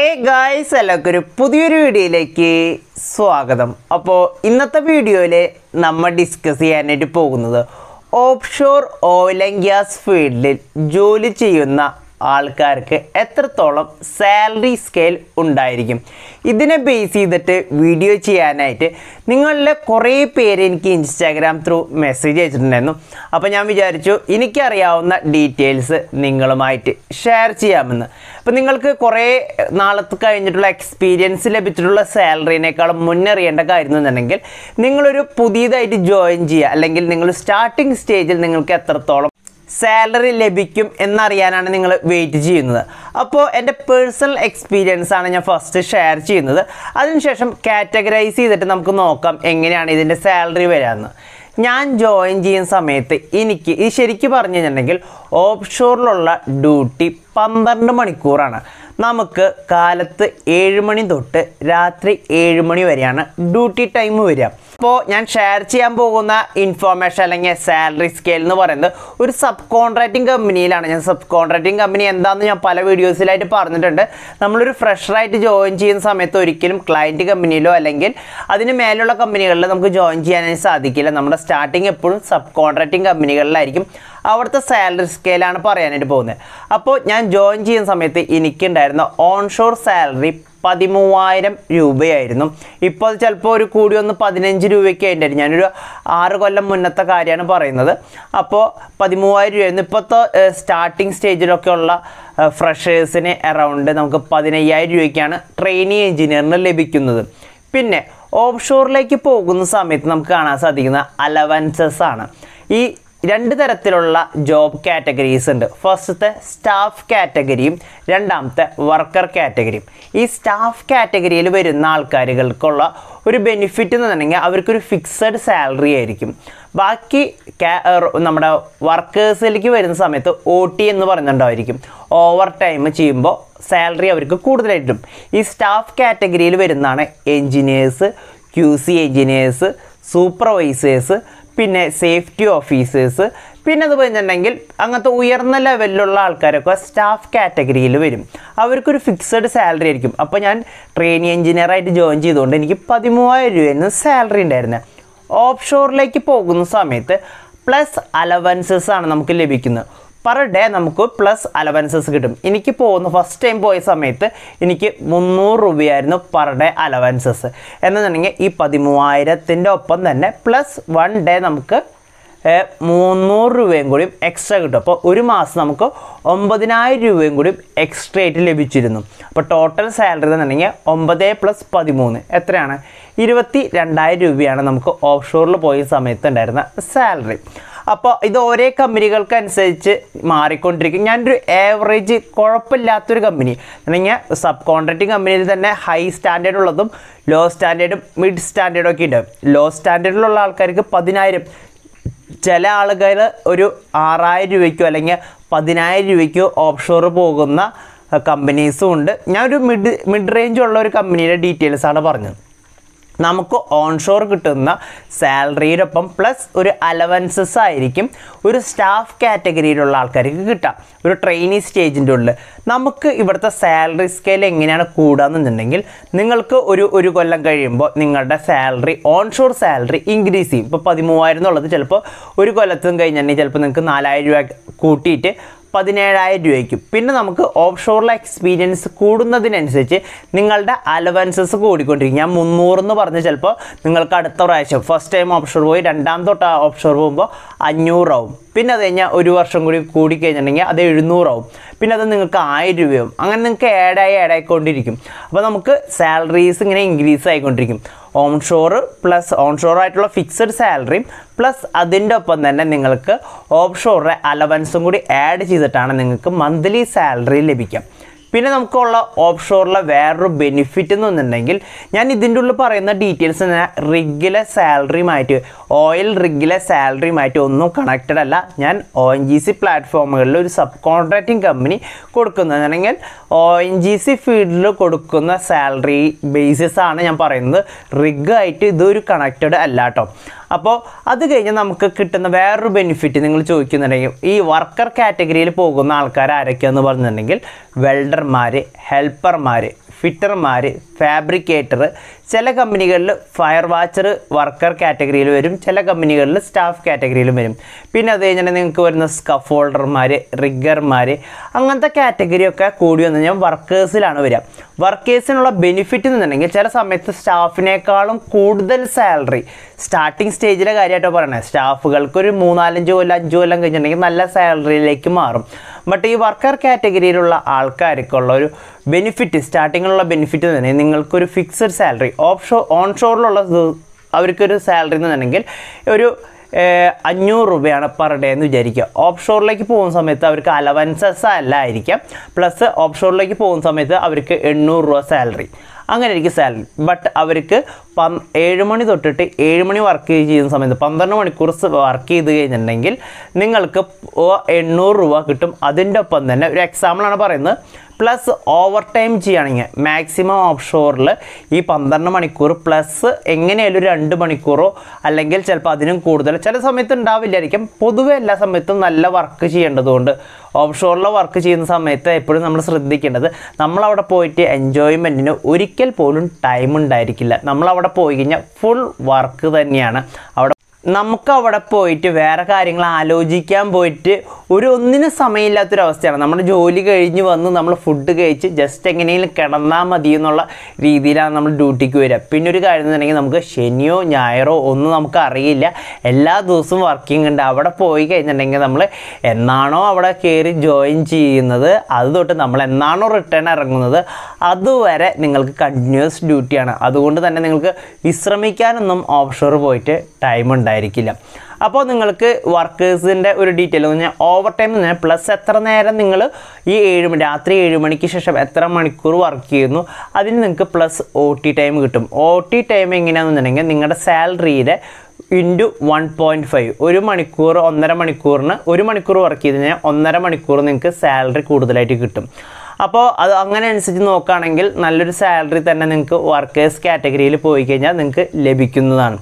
hey guys എല്ലാവർക്കും ഒരു പുതിയൊരു വീഡിയോയിലേക്ക് സ്വാഗതം അപ്പോൾ ഇന്നത്തെ വീഡിയോയിൽ നമ്മൾ ഡിസ്കസ് ചെയ്യാനായിട്ട് പോകുന്നത് ഓഫ്ഷോർ ഓയിൽ ആൻഡ് ഗ്യാസ് ഫീൽഡിൽ ജോലി ചെയ്യുന്ന ആൾക്കാർക്ക് എത്രത്തോളം സാലറി സ്കെയിൽ ഉണ്ടായിരിക്കും ഇതിനെ ബേസ് ചെയ്തിട്ട് വീഡിയോ ചെയ്യാനായിട്ട് നിങ്ങളുടെ കുറേ പേര് എനിക്ക് ഇൻസ്റ്റാഗ്രാം ത്രൂ മെസ്സേജ് അയച്ചിട്ടുണ്ടായിരുന്നു അപ്പോൾ ഞാൻ വിചാരിച്ചു എനിക്കറിയാവുന്ന ഡീറ്റെയിൽസ് നിങ്ങളുമായിട്ട് ഷെയർ ചെയ്യാമെന്ന് അപ്പം നിങ്ങൾക്ക് കുറേ നാളത്ത് കഴിഞ്ഞിട്ടുള്ള എക്സ്പീരിയൻസ് ലഭിച്ചിട്ടുള്ള സാലറിനേക്കാളും മുന്നറിയേണ്ട കാര്യം എന്നുണ്ടെങ്കിൽ നിങ്ങളൊരു പുതിയതായിട്ട് ജോയിൻ ചെയ്യുക അല്ലെങ്കിൽ നിങ്ങൾ സ്റ്റാർട്ടിംഗ് സ്റ്റേജിൽ നിങ്ങൾക്ക് എത്രത്തോളം സാലറി ലഭിക്കും എന്നറിയാനാണ് നിങ്ങൾ വെയിറ്റ് ചെയ്യുന്നത് അപ്പോൾ എൻ്റെ പേഴ്സണൽ എക്സ്പീരിയൻസ് ആണ് ഞാൻ ഫസ്റ്റ് ഷെയർ ചെയ്യുന്നത് അതിനുശേഷം കാറ്റഗറൈസ് ചെയ്തിട്ട് നമുക്ക് നോക്കാം എങ്ങനെയാണ് ഇതിൻ്റെ സാലറി വരാമെന്ന് ഞാൻ ജോയിൻ ചെയ്യുന്ന സമയത്ത് എനിക്ക് ഇത് ശരിക്കും പറഞ്ഞു കഴിഞ്ഞിട്ടുണ്ടെങ്കിൽ ഓഫ്ഷോറിലുള്ള ഡ്യൂട്ടി പന്ത്രണ്ട് മണിക്കൂറാണ് നമുക്ക് കാലത്ത് ഏഴ് മണി തൊട്ട് രാത്രി ഏഴ് മണി വരെയാണ് ഡ്യൂട്ടി ടൈം വരിക അപ്പോൾ ഞാൻ ഷെയർ ചെയ്യാൻ പോകുന്ന ഇൻഫോർമേഷൻ അല്ലെങ്കിൽ സാലറി സ്കെയിൽ എന്ന് പറയുന്നത് ഒരു സബ് കോൺട്രാക്റ്റിംഗ് കമ്പനിയിലാണ് ഞാൻ സബ് കോൺട്രാക്റ്റിംഗ് കമ്പനി എന്താണെന്ന് ഞാൻ പല വീഡിയോസിലായിട്ട് പറഞ്ഞിട്ടുണ്ട് നമ്മളൊരു ഫ്രഷറായിട്ട് ജോയിൻ ചെയ്യുന്ന സമയത്ത് ഒരിക്കലും ക്ലയൻറ്റ് കമ്പനിയിലോ അല്ലെങ്കിൽ അതിന് മേലുള്ള കമ്പനികളിൽ നമുക്ക് ജോയിൻ ചെയ്യാനായി സാധിക്കില്ല നമ്മുടെ സ്റ്റാർട്ടിങ് എപ്പോഴും സബ് കോൺട്രാക്റ്റിംഗ് കമ്പനികളിലായിരിക്കും അവിടുത്തെ സാലറി സ്കെയിലാണ് പറയാനായിട്ട് പോകുന്നത് അപ്പോൾ ഞാൻ ജോയിൻ ചെയ്യുന്ന സമയത്ത് എനിക്കുണ്ടായിരുന്ന ഓൺഷോർ സാലറി പതിമൂവായിരം രൂപയായിരുന്നു ഇപ്പോൾ അത് ചിലപ്പോൾ ഒരു കൂടി ഒന്ന് പതിനഞ്ച് രൂപയ്ക്ക് ഉണ്ടായിരുന്നു ഞാനൊരു ആറ് കൊല്ലം മുന്നത്തെ കാര്യമാണ് പറയുന്നത് അപ്പോൾ പതിമൂവായിരം രൂപയായിരുന്നു ഇപ്പോഴത്തെ സ്റ്റാർട്ടിങ് സ്റ്റേജിലൊക്കെ ഉള്ള ഫ്രഷേഴ്സിന് അറൗണ്ട് നമുക്ക് പതിനയ്യായിരം രൂപയ്ക്കാണ് ട്രെയിനിങ് എഞ്ചിനീയറിന് ലഭിക്കുന്നത് പിന്നെ ഓഫ് ഷോറിലേക്ക് പോകുന്ന സമയത്ത് നമുക്ക് കാണാൻ സാധിക്കുന്ന അലവൻസസ് ആണ് ഈ രണ്ട് തരത്തിലുള്ള ജോബ് കാറ്റഗറീസ് ഉണ്ട് ഫസ്റ്റത്തെ സ്റ്റാഫ് കാറ്റഗറിയും രണ്ടാമത്തെ വർക്കർ കാറ്റഗറിയും ഈ സ്റ്റാഫ് കാറ്റഗറിയിൽ വരുന്ന ആൾക്കാരുകൾക്കുള്ള ഒരു ബെനിഫിറ്റ് എന്ന് പറഞ്ഞെങ്കിൽ അവർക്കൊരു ഫിക്സഡ് സാലറി ആയിരിക്കും ബാക്കി നമ്മുടെ വർക്കേഴ്സിലേക്ക് വരുന്ന സമയത്ത് ഒ ടി എന്ന് പറഞ്ഞിട്ടുണ്ടായിരിക്കും ഓവർ ടൈം ചെയ്യുമ്പോൾ സാലറി അവർക്ക് കൂടുതലായിട്ടും ഈ സ്റ്റാഫ് കാറ്റഗറിയിൽ വരുന്നതാണ് engineers Q C engineers supervisors പിന്നെ സേഫ്റ്റി ഓഫീസേഴ്സ് പിന്നെ അത് പറഞ്ഞിട്ടുണ്ടെങ്കിൽ അങ്ങനത്തെ ഉയർന്ന ലെവലിലുള്ള ആൾക്കാരൊക്കെ സ്റ്റാഫ് കാറ്റഗറിയിൽ വരും അവർക്കൊരു ഫിക്സഡ് സാലറി ആയിരിക്കും അപ്പോൾ ഞാൻ ട്രെയിനി എഞ്ചിനീയറായിട്ട് ജോയിൻ ചെയ്തുകൊണ്ട് എനിക്ക് പതിമൂവായിരം രൂപയായിരുന്നു സാലറി ഉണ്ടായിരുന്നത് ഓഫ് ഷോറിലേക്ക് പോകുന്ന സമയത്ത് പ്ലസ് അലവൻസസ് ആണ് നമുക്ക് ലഭിക്കുന്നത് പെർ ഡേ നമുക്ക് പ്ലസ് അലവൻസസ് കിട്ടും എനിക്ക് പോകുന്ന ഫസ്റ്റ് ടൈം പോയ സമയത്ത് എനിക്ക് മുന്നൂറ് രൂപയായിരുന്നു പെർ ഡേ അലവൻസസ് എന്നുണ്ടെങ്കിൽ ഈ പതിമൂവായിരത്തിൻ്റെ ഒപ്പം തന്നെ പ്ലസ് വൺ ഡേ നമുക്ക് മുന്നൂറ് രൂപയും കൂടി എക്സ്ട്രാ കിട്ടും അപ്പോൾ ഒരു മാസം നമുക്ക് ഒമ്പതിനായിരം രൂപയും കൂടി എക്സ്ട്രാ ആയിട്ട് ലഭിച്ചിരുന്നു അപ്പോൾ ടോട്ടൽ സാലറി എന്നുണ്ടെങ്കിൽ ഒമ്പത് പ്ലസ് പതിമൂന്ന് എത്രയാണ് ഇരുപത്തി രണ്ടായിരം രൂപയാണ് നമുക്ക് ഓഫ് ഷോറിൽ പോയ സമയത്ത് ഉണ്ടായിരുന്ന സാലറി അപ്പോൾ ഇത് ഒരേ കമ്പനികൾക്ക് അനുസരിച്ച് മാറിക്കൊണ്ടിരിക്കും ഞാനൊരു ആവറേജ് കുഴപ്പമില്ലാത്തൊരു കമ്പനി അല്ലെങ്കിൽ സബ് കോൺട്രാക്റ്റിംഗ് കമ്പനിയിൽ തന്നെ ഹൈ സ്റ്റാൻഡേർഡ് ഉള്ളതും ലോ സ്റ്റാൻഡേർഡും മിഡ് സ്റ്റാൻഡേർഡും ഒക്കെ ഉണ്ട് ലോ സ്റ്റാൻഡേർഡിലുള്ള ആൾക്കാർക്ക് പതിനായിരം ചില ആളുകൾ ഒരു ആറായിരം രൂപയ്ക്കോ അല്ലെങ്കിൽ പതിനായിരം രൂപയ്ക്കോ ഓഫ്ഷോർ പോകുന്ന കമ്പനീസും ഉണ്ട് ഞാനൊരു മിഡ് മിഡ് റേഞ്ച് ഉള്ള ഒരു കമ്പനിയുടെ ഡീറ്റെയിൽസാണ് പറഞ്ഞത് നമുക്ക് ഓൺഷോർ കിട്ടുന്ന സാലറിയോടൊപ്പം പ്ലസ് ഒരു അലവൻസസ് ആയിരിക്കും ഒരു സ്റ്റാഫ് കാറ്റഗറിയിലുള്ള ആൾക്കാർക്ക് കിട്ടാം ഒരു ട്രെയിനി സ്റ്റേജിൻ്റെ ഉള്ളിൽ നമുക്ക് ഇവിടുത്തെ സാലറി സ്കെയിൽ എങ്ങനെയാണ് കൂടാന്നുണ്ടെങ്കിൽ നിങ്ങൾക്ക് ഒരു ഒരു കൊല്ലം കഴിയുമ്പോൾ നിങ്ങളുടെ സാലറി ഓൺഷോർ സാലറി ഇൻക്രീസ് ചെയ്യും ഇപ്പോൾ പതിമൂവായിരം എന്നുള്ളത് ചിലപ്പോൾ ഒരു കൊല്ലത്തും കഴിഞ്ഞിട്ടുണ്ടെങ്കിൽ ചിലപ്പോൾ നിങ്ങൾക്ക് നാലായിരം രൂപ കൂട്ടിയിട്ട് പതിനേഴായിരം രൂപയ്ക്കും പിന്നെ നമുക്ക് ഓഫ് ഷോറിലെ എക്സ്പീരിയൻസ് കൂടുന്നതിനനുസരിച്ച് നിങ്ങളുടെ അലവൻസസ് കൂടിക്കൊണ്ടിരിക്കും ഞാൻ മുന്നൂറെന്ന് പറഞ്ഞ് ചിലപ്പോൾ നിങ്ങൾക്ക് അടുത്ത പ്രാവശ്യം ഫസ്റ്റ് ടൈം ഓഫ് ഷോർ പോയി രണ്ടാം തൊട്ട് ഓഫ് ഷോർ പോകുമ്പോൾ അഞ്ഞൂറാവും പിന്നെ അത് കഴിഞ്ഞാൽ ഒരു വർഷം കൂടി കൂടിക്കഴിഞ്ഞിട്ടുണ്ടെങ്കിൽ അത് എഴുന്നൂറാവും പിന്നെ അത് നിങ്ങൾക്ക് ആയിരം രൂപയാവും അങ്ങനെ നിങ്ങൾക്ക് ഏഡായി ഏഡായിക്കൊണ്ടിരിക്കും അപ്പോൾ നമുക്ക് സാലറീസ് ഇങ്ങനെ ഇൻക്രീസ് ആയിക്കൊണ്ടിരിക്കും ഓൺഷോർ പ്ലസ് ഓൺഷോർ ആയിട്ടുള്ള ഫിക്സഡ് സാലറിയും പ്ലസ് അതിൻ്റെ ഒപ്പം തന്നെ നിങ്ങൾക്ക് ഓഫ് അലവൻസും കൂടി ആഡ് ചെയ്തിട്ടാണ് നിങ്ങൾക്ക് മന്ത്ലി സാലറി ലഭിക്കുക പിന്നെ നമുക്കുള്ള ഓഫ് ഷോറിലെ വേറൊരു ബെനിഫിറ്റ് എന്ന് വന്നിട്ടുണ്ടെങ്കിൽ ഞാൻ ഇതിൻ്റെ ഉള്ളിൽ പറയുന്ന ഡീറ്റെയിൽസ് റിഗിലെ സാലറിയുമായിട്ട് ഓയിൽ റിഗിലെ സാലറിയുമായിട്ട് ഒന്നും കണക്റ്റഡ് അല്ല ഞാൻ ഒ എൻ ജി സി പ്ലാറ്റ്ഫോമുകളിൽ ഒരു സബ് കോൺട്രാക്റ്റിംഗ് കമ്പനി കൊടുക്കുന്നത് അല്ലെങ്കിൽ ഒ എൻ ജി സി ഫീൽഡിൽ കൊടുക്കുന്ന സാലറി ബേസിസ് ആണ് ഞാൻ പറയുന്നത് റിഗ് ആയിട്ട് ഇതൊരു കണക്റ്റഡ് അല്ല കേട്ടോ അപ്പോൾ അത് കഴിഞ്ഞ് നമുക്ക് കിട്ടുന്ന വേറൊരു ബെനിഫിറ്റ് നിങ്ങൾ ചോദിക്കുന്നുണ്ടെങ്കിൽ ഈ വർക്കർ കാറ്റഗറിയിൽ പോകുന്ന ആൾക്കാർ ആരൊക്കെയാണെന്ന് പറഞ്ഞിട്ടുണ്ടെങ്കിൽ വെൽഡർമാർ ഹെൽപ്പർമാർ ഫിറ്റർമാർ ഫാബ്രിക്കേറ്റർ ചില കമ്പനികളിൽ ഫയർ വാച്ചർ വർക്കർ കാറ്റഗറിയിൽ വരും ചില കമ്പനികളിൽ സ്റ്റാഫ് കാറ്റഗറിയിലും വരും പിന്നെ അത് കഴിഞ്ഞാൽ നിങ്ങൾക്ക് വരുന്ന സ്കഫോൾഡർമാർ റിഗർമാർ അങ്ങനത്തെ കാറ്റഗറിയൊക്കെ കൂടി വന്ന് കഴിഞ്ഞാൽ വർക്കേഴ്സിലാണ് വരിക വർക്കേഴ്സിനുള്ള ബെനിഫിറ്റ് എന്നുണ്ടെങ്കിൽ ചില സമയത്ത് സ്റ്റാഫിനേക്കാളും കൂടുതൽ സാലറി സ്റ്റാർട്ടിങ് സ്റ്റേജിലെ കാര്യമായിട്ടോ പറയണേ സ്റ്റാഫുകൾക്ക് ഒരു മൂന്നാലഞ്ച് കൊല്ലം അഞ്ച് കൊല്ലം കഴിഞ്ഞിട്ടുണ്ടെങ്കിൽ നല്ല സാലറിയിലേക്ക് മാറും ബട്ട് ഈ വർക്കർ കാറ്റഗറിയിലുള്ള ആൾക്കാർക്കുള്ള ഒരു ബെനിഫിറ്റ് സ്റ്റാർട്ടിങ്ങിലുള്ള ബെനിഫിറ്റ് തന്നെ നിങ്ങൾക്കൊരു ഫിക്സഡ് സാലറി ഓഫ്ഷോർ ഓൺഷോറിലുള്ള അവർക്കൊരു സാലറി എന്ന് പറഞ്ഞെങ്കിൽ ഒരു അഞ്ഞൂറ് രൂപയാണ് പെർ ഡേ എന്ന് വിചാരിക്കുക ഷോറിലേക്ക് പോകുന്ന സമയത്ത് അവർക്ക് അലവൻസസ് അല്ലായിരിക്കാം പ്ലസ് ഷോറിലേക്ക് പോകുന്ന സമയത്ത് അവർക്ക് എണ്ണൂറ് രൂപ സാലറി അങ്ങനെ ആയിരിക്കും സാലറി ബട്ട് അവർക്ക് പന് ഏഴ് മണി തൊട്ടിട്ട് ഏഴ് മണി വർക്ക് ചെയ്യുന്ന സമയത്ത് പന്ത്രണ്ട് മണിക്കൂർ വർക്ക് ചെയ്ത് കഴിഞ്ഞിട്ടുണ്ടെങ്കിൽ നിങ്ങൾക്ക് എണ്ണൂറ് രൂപ കിട്ടും അതിൻ്റെ ഒപ്പം തന്നെ ഒരു എക്സാമ്പിളാണ് പറയുന്നത് പ്ലസ് ഓവർ ടൈം ചെയ്യുകയാണെങ്കിൽ മാക്സിമം ഓഫ് ഷോറിൽ ഈ പന്ത്രണ്ട് മണിക്കൂർ പ്ലസ് എങ്ങനെയായാലും രണ്ട് മണിക്കൂറോ അല്ലെങ്കിൽ ചിലപ്പോൾ അതിനും കൂടുതൽ ചില സമയത്ത് ഉണ്ടാവില്ലായിരിക്കും പൊതുവെ എല്ലാ സമയത്തും നല്ല വർക്ക് ചെയ്യേണ്ടതുകൊണ്ട് ഓഫ് ഷോറിലെ വർക്ക് ചെയ്യുന്ന സമയത്ത് എപ്പോഴും നമ്മൾ ശ്രദ്ധിക്കേണ്ടത് നമ്മളവിടെ പോയിട്ട് എൻജോയ്മെൻറ്റിന് ഒരിക്കൽ പോലും ടൈം ഉണ്ടായിരിക്കില്ല നമ്മളവിടെ പോയി കഴിഞ്ഞാൽ ഫുൾ വർക്ക് തന്നെയാണ് അവിടെ നമുക്ക് അവിടെ പോയിട്ട് വേറെ കാര്യങ്ങൾ ആലോചിക്കാൻ പോയിട്ട് ഒരു ഒന്നിനും സമയമില്ലാത്തൊരവസ്ഥയാണ് നമ്മുടെ ജോലി കഴിഞ്ഞ് വന്ന് നമ്മൾ ഫുഡ് കഴിച്ച് ജസ്റ്റ് എങ്ങനെയെങ്കിലും കിടന്നാൽ മതി എന്നുള്ള രീതിയിലാണ് നമ്മൾ ഡ്യൂട്ടിക്ക് വരിക പിന്നെ ഒരു കാര്യം എന്നുണ്ടെങ്കിൽ നമുക്ക് ശനിയോ ഞായറോ ഒന്നും നമുക്ക് അറിയില്ല എല്ലാ ദിവസവും വർക്കിംഗ് ഉണ്ട് അവിടെ പോയി കഴിഞ്ഞിട്ടുണ്ടെങ്കിൽ നമ്മൾ എന്നാണോ അവിടെ കയറി ജോയിൻ ചെയ്യുന്നത് അത് തൊട്ട് നമ്മൾ എന്നാണോ റിട്ടേൺ ഇറങ്ങുന്നത് അതുവരെ നിങ്ങൾക്ക് കണ്ടിന്യൂസ് ഡ്യൂട്ടിയാണ് അതുകൊണ്ട് തന്നെ നിങ്ങൾക്ക് വിശ്രമിക്കാനൊന്നും ഓഫ് ഷോർ പോയിട്ട് ടൈമുണ്ട് ഉണ്ടായിരിക്കില്ല അപ്പോൾ നിങ്ങൾക്ക് വർക്കേഴ്സിൻ്റെ ഒരു ഡീറ്റെയിൽ എന്ന് പറഞ്ഞാൽ ഓവർ ടൈം എന്ന് പറഞ്ഞാൽ പ്ലസ് എത്ര നേരം നിങ്ങൾ ഈ ഏഴ് മണി രാത്രി ഏഴ് മണിക്ക് ശേഷം എത്ര മണിക്കൂർ വർക്ക് ചെയ്യുന്നു അതിന് നിങ്ങൾക്ക് പ്ലസ് ഒ ടി ടൈം കിട്ടും ഒ ടി ടൈം എങ്ങനെയാണെന്നുണ്ടെങ്കിൽ നിങ്ങളുടെ സാലറിയുടെ ഇൻറ്റു വൺ പോയിൻറ്റ് ഫൈവ് ഒരു മണിക്കൂർ ഒന്നര മണിക്കൂറിന് ഒരു മണിക്കൂർ വർക്ക് ചെയ്ത് കഴിഞ്ഞാൽ ഒന്നര മണിക്കൂർ നിങ്ങൾക്ക് സാലറി കൂടുതലായിട്ട് കിട്ടും അപ്പോൾ അത് അങ്ങനെ അനുസരിച്ച് നോക്കുകയാണെങ്കിൽ നല്ലൊരു സാലറി തന്നെ നിങ്ങൾക്ക് വർക്കേഴ്സ് കാറ്റഗറിയിൽ പോയി കഴിഞ്ഞാൽ നിങ്ങൾക്ക് ലഭിക്കുന്നതാണ്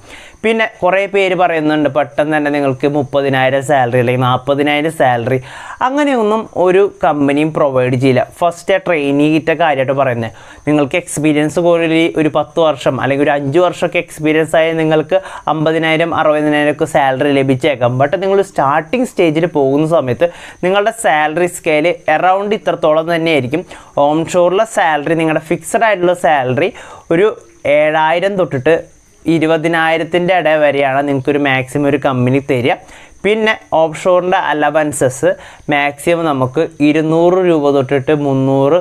പിന്നെ കുറേ പേര് പറയുന്നുണ്ട് പെട്ടെന്ന് തന്നെ നിങ്ങൾക്ക് മുപ്പതിനായിരം സാലറി അല്ലെങ്കിൽ നാൽപ്പതിനായിരം സാലറി അങ്ങനെയൊന്നും ഒരു കമ്പനിയും പ്രൊവൈഡ് ചെയ്യില്ല ഫസ്റ്റ് ആ ട്രെയിനിങ്ങിൻ്റെ കാര്യമായിട്ട് പറയുന്നത് നിങ്ങൾക്ക് എക്സ്പീരിയൻസ് പോലെ ഒരു പത്ത് വർഷം അല്ലെങ്കിൽ ഒരു അഞ്ച് വർഷമൊക്കെ എക്സ്പീരിയൻസ് ആയാൽ നിങ്ങൾക്ക് അമ്പതിനായിരം അറുപതിനായിരം ഒക്കെ സാലറി ലഭിച്ചേക്കാം ബട്ട് നിങ്ങൾ സ്റ്റാർട്ടിങ് സ്റ്റേജിൽ പോകുന്ന സമയത്ത് നിങ്ങളുടെ സാലറി സ്കെയില് എറൗണ്ട് ഇത്രത്തോളം തന്നെയായിരിക്കും ഷോറിലെ സാലറി നിങ്ങളുടെ ഫിക്സഡ് ആയിട്ടുള്ള സാലറി ഒരു ഏഴായിരം തൊട്ടിട്ട് ഇരുപതിനായിരത്തിൻ്റെ ഇട വരെയാണ് നിങ്ങൾക്കൊരു മാക്സിമം ഒരു കമ്പനി തരിക പിന്നെ ഓപ്ഷോറിൻ്റെ അലവൻസസ് മാക്സിമം നമുക്ക് ഇരുന്നൂറ് രൂപ തൊട്ടിട്ട് മുന്നൂറ്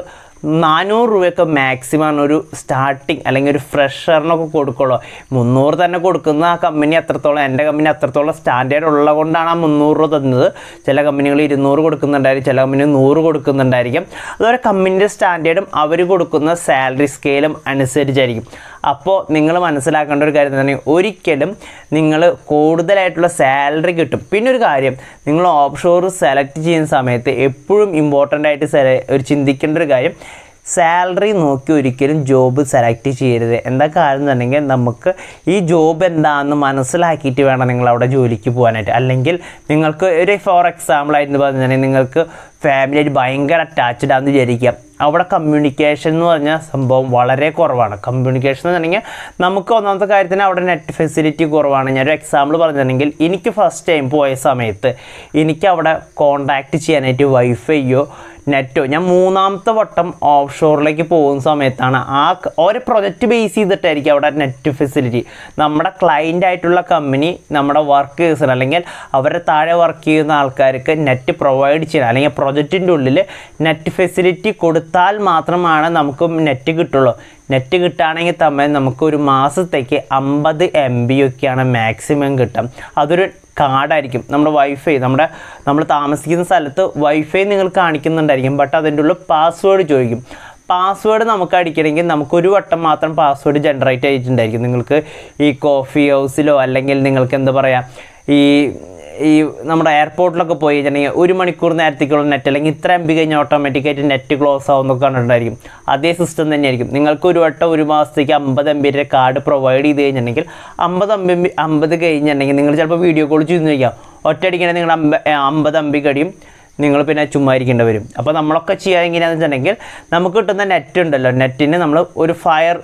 നാനൂറ് രൂപയൊക്കെ മാക്സിമം ഒരു സ്റ്റാർട്ടിങ് അല്ലെങ്കിൽ ഒരു ഫ്രഷറിനൊക്കെ കൊടുക്കുള്ളൂ മുന്നൂറ് തന്നെ കൊടുക്കുന്ന ആ കമ്പനി അത്രത്തോളം എൻ്റെ കമ്പനി അത്രത്തോളം സ്റ്റാൻഡേർഡ് ഉള്ളത് കൊണ്ടാണ് ആ മുന്നൂറ് രൂപ തന്നത് ചില കമ്പനികൾ ഇരുന്നൂറ് കൊടുക്കുന്നുണ്ടായിരിക്കും ചില കമ്പനി നൂറ് കൊടുക്കുന്നുണ്ടായിരിക്കും അതുപോലെ കമ്പനിയുടെ സ്റ്റാൻഡേർഡും അവർ കൊടുക്കുന്ന സാലറി സ്കെയിലും അനുസരിച്ചായിരിക്കും അപ്പോൾ നിങ്ങൾ മനസ്സിലാക്കേണ്ട ഒരു കാര്യം എന്താണെങ്കിൽ ഒരിക്കലും നിങ്ങൾ കൂടുതലായിട്ടുള്ള സാലറി കിട്ടും പിന്നെ ഒരു കാര്യം നിങ്ങൾ ഓപ്ഷോർ സെലക്ട് ചെയ്യുന്ന സമയത്ത് എപ്പോഴും ഇമ്പോർട്ടൻ്റ് ആയിട്ട് ഒരു ചിന്തിക്കേണ്ട ഒരു കാര്യം സാലറി നോക്കി ഒരിക്കലും ജോബ് സെലക്ട് ചെയ്യരുത് എന്താ കാര്യം എന്നുണ്ടെങ്കിൽ നമുക്ക് ഈ ജോബ് എന്താണെന്ന് മനസ്സിലാക്കിയിട്ട് വേണം നിങ്ങൾ അവിടെ ജോലിക്ക് പോകാനായിട്ട് അല്ലെങ്കിൽ നിങ്ങൾക്ക് ഒരു ഫോർ എക്സാമ്പിൾ ആയിട്ട് പറഞ്ഞാൽ നിങ്ങൾക്ക് ഫാമിലി ആയിട്ട് ഭയങ്കര അറ്റാച്ച്ഡ് ആണെന്ന് വിചാരിക്കാം അവിടെ കമ്മ്യൂണിക്കേഷൻ എന്ന് പറഞ്ഞ സംഭവം വളരെ കുറവാണ് കമ്മ്യൂണിക്കേഷൻ എന്ന് പറഞ്ഞാൽ നമുക്ക് ഒന്നാമത്തെ കാര്യത്തിന് അവിടെ നെറ്റ് ഫെസിലിറ്റി കുറവാണ് ഞാനൊരു എക്സാമ്പിൾ പറഞ്ഞിട്ടുണ്ടെങ്കിൽ എനിക്ക് ഫസ്റ്റ് ടൈം പോയ സമയത്ത് എനിക്ക് അവിടെ കോണ്ടാക്ട് ചെയ്യാനായിട്ട് വൈഫൈയോ നെറ്റോ ഞാൻ മൂന്നാമത്തെ വട്ടം ഓഫ് ഷോറിലേക്ക് പോകുന്ന സമയത്താണ് ആ ഒരു പ്രൊജക്റ്റ് ബേസ് ചെയ്തിട്ടായിരിക്കും അവിടെ നെറ്റ് ഫെസിലിറ്റി നമ്മുടെ ക്ലയൻ്റ് ആയിട്ടുള്ള കമ്പനി നമ്മുടെ വർക്കേഴ്സിന് അല്ലെങ്കിൽ അവരുടെ താഴെ വർക്ക് ചെയ്യുന്ന ആൾക്കാർക്ക് നെറ്റ് പ്രൊവൈഡ് ചെയ്യണം അല്ലെങ്കിൽ പ്രൊജക്റ്റിൻ്റെ ഉള്ളിൽ നെറ്റ് ഫെസിലിറ്റി കൊടുത്താൽ മാത്രമാണ് നമുക്ക് നെറ്റ് കിട്ടുള്ളൂ നെറ്റ് കിട്ടുകയാണെങ്കിൽ നമുക്ക് ഒരു മാസത്തേക്ക് അമ്പത് എം ബി ഒക്കെയാണ് മാക്സിമം കിട്ടും അതൊരു കാർഡായിരിക്കും നമ്മുടെ വൈഫൈ നമ്മുടെ നമ്മൾ താമസിക്കുന്ന സ്ഥലത്ത് വൈഫൈ നിങ്ങൾ കാണിക്കുന്നുണ്ടായിരിക്കും ബട്ട് അതിൻ്റെ ഉള്ളിൽ പാസ്വേഡ് ചോദിക്കും പാസ്വേഡ് നമുക്ക് അടിക്കണമെങ്കിൽ നമുക്ക് ഒരു വട്ടം മാത്രം പാസ്വേഡ് ജനറേറ്റ് ആയിട്ടുണ്ടായിരിക്കും നിങ്ങൾക്ക് ഈ കോഫി ഹൗസിലോ അല്ലെങ്കിൽ നിങ്ങൾക്ക് എന്താ പറയുക ഈ ഈ നമ്മുടെ എയർപോർട്ടിലൊക്കെ പോയി കഴിഞ്ഞിട്ടുണ്ടെങ്കിൽ ഒരു മണിക്കൂർ നേരത്തേക്കുള്ള നെറ്റ് അല്ലെങ്കിൽ ഇത്രയും എം ബി കഴിഞ്ഞാൽ ഓട്ടോമാറ്റിക്കായിട്ട് നെറ്റ് ക്ലോസ് ആവുമെന്നൊക്കെ കണ്ടിട്ടുണ്ടായിരിക്കും അതേ സിസ്റ്റം തന്നെയായിരിക്കും നിങ്ങൾക്ക് ഒരു വട്ടം ഒരു മാസത്തേക്ക് അമ്പത് എം ബിയുടെ കാർഡ് പ്രൊവൈഡ് ചെയ്ത് കഴിഞ്ഞിട്ടുണ്ടെങ്കിൽ അമ്പത് എം ബി അമ്പത് കഴിഞ്ഞിട്ടുണ്ടെങ്കിൽ നിങ്ങൾ ചിലപ്പോൾ വീഡിയോ കോൾ ചെയ്യുന്ന ചോദിക്കാം ഒറ്റയടിക്കണേ നിങ്ങൾ അമ്പ അമ്പത് എം ബി കഴിയും നിങ്ങൾ പിന്നെ ചുമ്മാ വരും അപ്പോൾ നമ്മളൊക്കെ ചെയ്യുക എങ്ങനെയാണെന്ന് വെച്ചിട്ടുണ്ടെങ്കിൽ നമുക്ക് കിട്ടുന്ന നെറ്റ് ഉണ്ടല്ലോ നെറ്റിന് നമ്മൾ ഒരു ഫയർ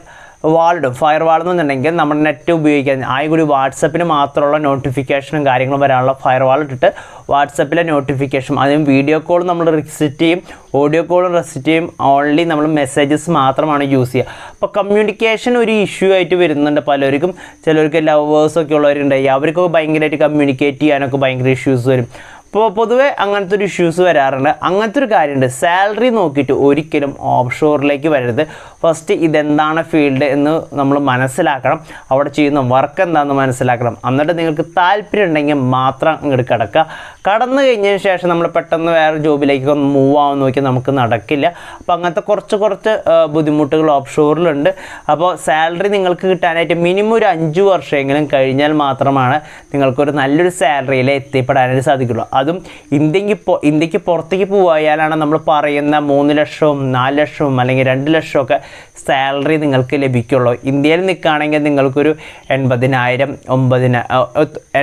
വാളിടും ഫയർ വാൾ എന്നുണ്ടെങ്കിൽ നമ്മുടെ നെറ്റ് ഉപയോഗിക്കാൻ ആയി കൂടി വാട്സപ്പിന് മാത്രമുള്ള നോട്ടിഫിക്കേഷനും കാര്യങ്ങളും വരാനുള്ള ഫയർ വാൾ ഇട്ടിട്ട് വാട്സപ്പിലെ നോട്ടിഫിക്കേഷൻ അതിന് വീഡിയോ കോൾ നമ്മൾ റെസിറ്റ് ചെയ്യും ഓഡിയോ കോൾ റെസിറ്റ് ചെയ്യും ഓൺലി നമ്മൾ മെസ്സേജസ് മാത്രമാണ് യൂസ് ചെയ്യുക അപ്പോൾ കമ്മ്യൂണിക്കേഷൻ ഒരു ഇഷ്യൂ ആയിട്ട് വരുന്നുണ്ട് പലർക്കും ചിലർക്ക് ലവേഴ്സൊക്കെ ഉള്ളവരുണ്ടായി അവർക്കൊക്കെ ഭയങ്കരമായിട്ട് കമ്മ്യൂണിക്കേറ്റ് ചെയ്യാനൊക്കെ ഭയങ്കര ഇഷ്യൂസ് വരും ഇപ്പോൾ പൊതുവേ അങ്ങനത്തെ ഒരു ഇഷ്യൂസ് വരാറുണ്ട് അങ്ങനത്തെ ഒരു കാര്യമുണ്ട് സാലറി നോക്കിയിട്ട് ഒരിക്കലും ഷോറിലേക്ക് വരരുത് ഫസ്റ്റ് ഇതെന്താണ് ഫീൽഡ് എന്ന് നമ്മൾ മനസ്സിലാക്കണം അവിടെ ചെയ്യുന്ന വർക്ക് എന്താണെന്ന് മനസ്സിലാക്കണം എന്നിട്ട് നിങ്ങൾക്ക് താല്പര്യം ഉണ്ടെങ്കിൽ മാത്രം ഇങ്ങോട്ട് കിടക്കുക കടന്നു കഴിഞ്ഞതിന് ശേഷം നമ്മൾ പെട്ടെന്ന് വേറെ ജോബിലേക്ക് ഒന്ന് മൂവ് ആവാൻ നോക്കിയാൽ നമുക്ക് നടക്കില്ല അപ്പോൾ അങ്ങനത്തെ കുറച്ച് കുറച്ച് ബുദ്ധിമുട്ടുകൾ ഷോറിലുണ്ട് അപ്പോൾ സാലറി നിങ്ങൾക്ക് കിട്ടാനായിട്ട് മിനിമം ഒരു അഞ്ച് വർഷമെങ്കിലും കഴിഞ്ഞാൽ മാത്രമാണ് നിങ്ങൾക്കൊരു നല്ലൊരു സാലറിയിൽ എത്തിപ്പെടാനായിട്ട് സാധിക്കുള്ളൂ അതും ഇന്ത്യക്ക് ഇന്ത്യക്ക് പുറത്തേക്ക് പോയാലാണ് നമ്മൾ പറയുന്ന മൂന്ന് ലക്ഷവും നാല് ലക്ഷവും അല്ലെങ്കിൽ രണ്ട് ലക്ഷമൊക്കെ സാലറി നിങ്ങൾക്ക് ലഭിക്കുള്ളൂ ഇന്ത്യയിൽ നിൽക്കുകയാണെങ്കിൽ നിങ്ങൾക്കൊരു എൺപതിനായിരം ഒമ്പതിനായിരം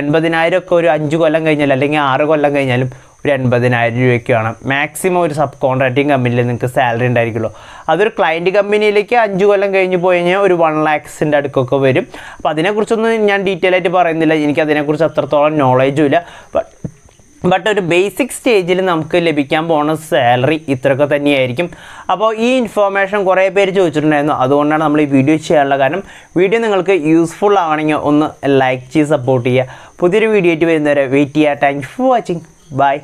എൺപതിനായിരം ഒക്കെ ഒരു അഞ്ച് കൊല്ലം കഴിഞ്ഞാൽ അല്ലെങ്കിൽ ആറ് കൊല്ലം കഴിഞ്ഞാലും ഒരു എൺപതിനായിരം വേണം മാക്സിമം ഒരു സബ് കോൺട്രാക്റ്റിംഗ് കമ്പനിയിൽ നിങ്ങൾക്ക് സാലറി ഉണ്ടായിരിക്കുള്ളൂ അതൊരു ക്ലയൻറ്റ് കമ്പനിയിലേക്ക് അഞ്ച് കൊല്ലം കഴിഞ്ഞ് പോയി കഴിഞ്ഞാൽ ഒരു വൺ ലാക്സിൻ്റെ അടുക്കൊക്കെ വരും അപ്പോൾ അതിനെക്കുറിച്ചൊന്നും ഞാൻ ഡീറ്റെയിൽ ആയിട്ട് പറയുന്നില്ല എനിക്ക് അതിനെക്കുറിച്ച് അത്രത്തോളം നോളേജും ഇല്ല ബട്ട് ബട്ട് ഒരു ബേസിക് സ്റ്റേജിൽ നമുക്ക് ലഭിക്കാൻ പോകുന്ന സാലറി ഇത്രയൊക്കെ തന്നെയായിരിക്കും അപ്പോൾ ഈ ഇൻഫോർമേഷൻ കുറേ പേര് ചോദിച്ചിട്ടുണ്ടായിരുന്നു അതുകൊണ്ടാണ് നമ്മൾ ഈ വീഡിയോ ചെയ്യാനുള്ള കാരണം വീഡിയോ നിങ്ങൾക്ക് യൂസ്ഫുൾ ആവണമെങ്കിൽ ഒന്ന് ലൈക്ക് ചെയ്ത് സപ്പോർട്ട് ചെയ്യുക പുതിയൊരു വീഡിയോ ആയിട്ട് വരുന്നവരെ വെയിറ്റ് ചെയ്യുക താങ്ക് ഫോർ വാച്ചിങ് ബൈ